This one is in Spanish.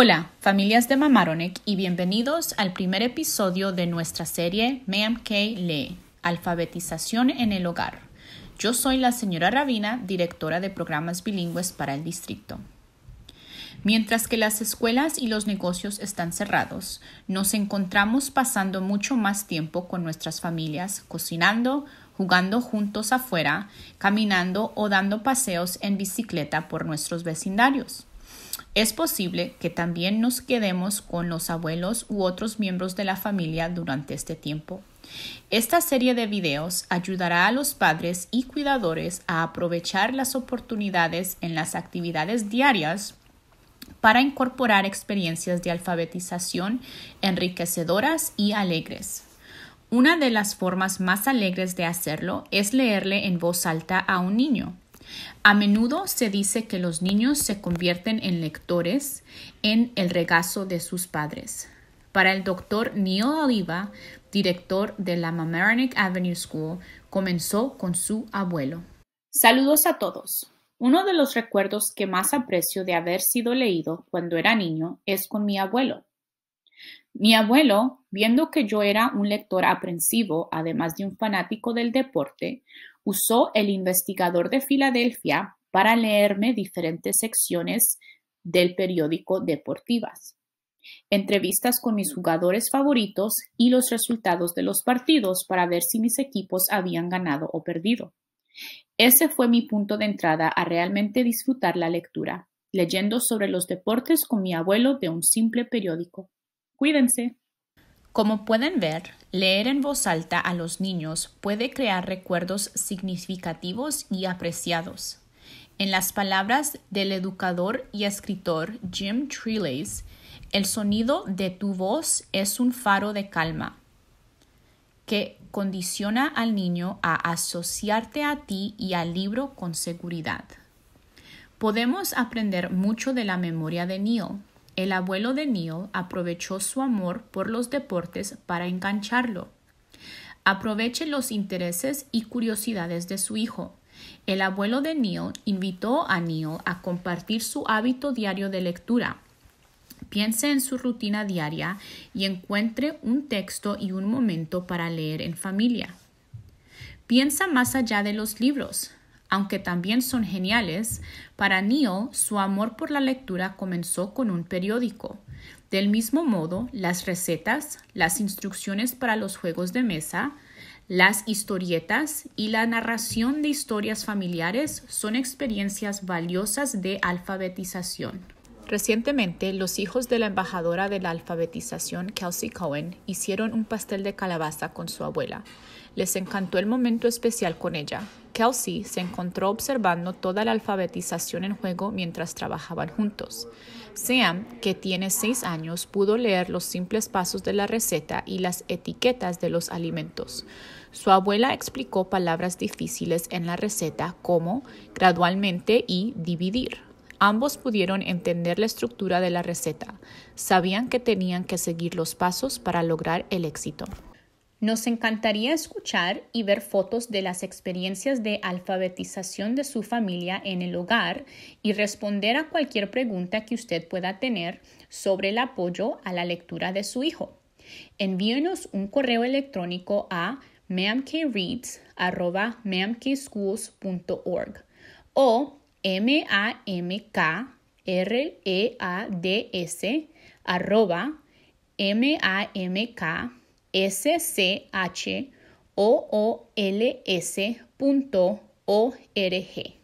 Hola, familias de Mamaronek y bienvenidos al primer episodio de nuestra serie Ma'am K. Lee, Alfabetización en el Hogar. Yo soy la señora Rabina, directora de programas bilingües para el distrito. Mientras que las escuelas y los negocios están cerrados, nos encontramos pasando mucho más tiempo con nuestras familias, cocinando, jugando juntos afuera, caminando o dando paseos en bicicleta por nuestros vecindarios. Es posible que también nos quedemos con los abuelos u otros miembros de la familia durante este tiempo. Esta serie de videos ayudará a los padres y cuidadores a aprovechar las oportunidades en las actividades diarias para incorporar experiencias de alfabetización enriquecedoras y alegres. Una de las formas más alegres de hacerlo es leerle en voz alta a un niño. A menudo se dice que los niños se convierten en lectores en el regazo de sus padres. Para el doctor Neil Oliva, director de la Mamaroneck Avenue School, comenzó con su abuelo. Saludos a todos. Uno de los recuerdos que más aprecio de haber sido leído cuando era niño es con mi abuelo. Mi abuelo, viendo que yo era un lector aprensivo, además de un fanático del deporte, usó el investigador de Filadelfia para leerme diferentes secciones del periódico deportivas, entrevistas con mis jugadores favoritos y los resultados de los partidos para ver si mis equipos habían ganado o perdido. Ese fue mi punto de entrada a realmente disfrutar la lectura, leyendo sobre los deportes con mi abuelo de un simple periódico. Cuídense. Como pueden ver, leer en voz alta a los niños puede crear recuerdos significativos y apreciados. En las palabras del educador y escritor Jim Trelease, el sonido de tu voz es un faro de calma que condiciona al niño a asociarte a ti y al libro con seguridad. Podemos aprender mucho de la memoria de Neil, el abuelo de Neil aprovechó su amor por los deportes para engancharlo. Aproveche los intereses y curiosidades de su hijo. El abuelo de Neil invitó a Neil a compartir su hábito diario de lectura. Piense en su rutina diaria y encuentre un texto y un momento para leer en familia. Piensa más allá de los libros aunque también son geniales, para Neil su amor por la lectura comenzó con un periódico. Del mismo modo, las recetas, las instrucciones para los juegos de mesa, las historietas y la narración de historias familiares son experiencias valiosas de alfabetización. Recientemente, los hijos de la embajadora de la alfabetización, Kelsey Cohen, hicieron un pastel de calabaza con su abuela. Les encantó el momento especial con ella. Kelsey se encontró observando toda la alfabetización en juego mientras trabajaban juntos. Sam, que tiene seis años, pudo leer los simples pasos de la receta y las etiquetas de los alimentos. Su abuela explicó palabras difíciles en la receta como gradualmente y dividir. Ambos pudieron entender la estructura de la receta, sabían que tenían que seguir los pasos para lograr el éxito. Nos encantaría escuchar y ver fotos de las experiencias de alfabetización de su familia en el hogar y responder a cualquier pregunta que usted pueda tener sobre el apoyo a la lectura de su hijo. Envíenos un correo electrónico a mamkreads.org o M-A-M-K-R-E-A-D-S arroba m a m k s c h o o l O-R-G.